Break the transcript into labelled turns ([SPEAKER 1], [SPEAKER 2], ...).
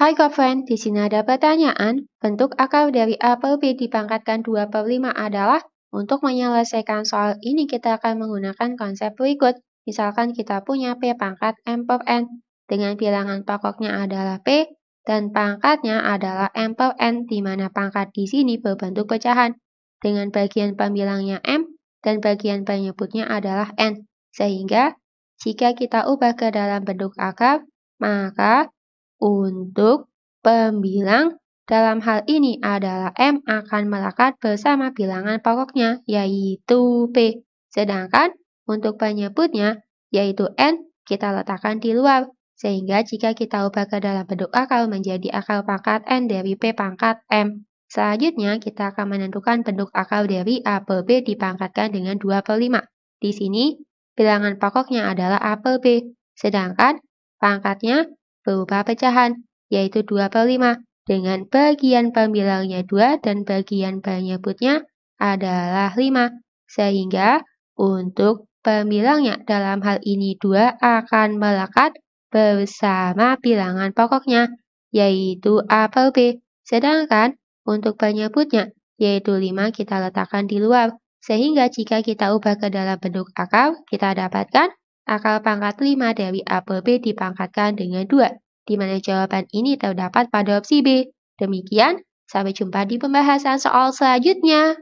[SPEAKER 1] Hai Kofren, di sini ada pertanyaan. Bentuk akar dari A per B dipangkatkan 2 per 5 adalah? Untuk menyelesaikan soal ini kita akan menggunakan konsep berikut. Misalkan kita punya P pangkat M per N, dengan bilangan pokoknya adalah P, dan pangkatnya adalah M per N, di mana pangkat di sini berbentuk pecahan, dengan bagian pembilangnya M, dan bagian penyebutnya adalah N. Sehingga, jika kita ubah ke dalam bentuk akar, maka untuk pembilang, dalam hal ini adalah M akan melekat bersama bilangan pokoknya, yaitu P. Sedangkan untuk penyebutnya, yaitu N, kita letakkan di luar. Sehingga jika kita ubah ke dalam bentuk akal menjadi akal pangkat N dari P pangkat M. Selanjutnya, kita akan menentukan bentuk akal dari A per B dipangkatkan dengan 2 per 5. Di sini, bilangan pokoknya adalah A per B, sedangkan pangkatnya berupa pecahan, yaitu 2 per 5, dengan bagian pembilangnya 2 dan bagian penyebutnya adalah 5. Sehingga untuk pembilangnya dalam hal ini 2 akan melekat bersama bilangan pokoknya, yaitu A per B. Sedangkan untuk penyebutnya, yaitu 5 kita letakkan di luar. Sehingga jika kita ubah ke dalam bentuk akar, kita dapatkan Akal pangkat 5 dari A per B dipangkatkan dengan 2, di mana jawaban ini terdapat pada opsi B. Demikian, sampai jumpa di pembahasan soal selanjutnya.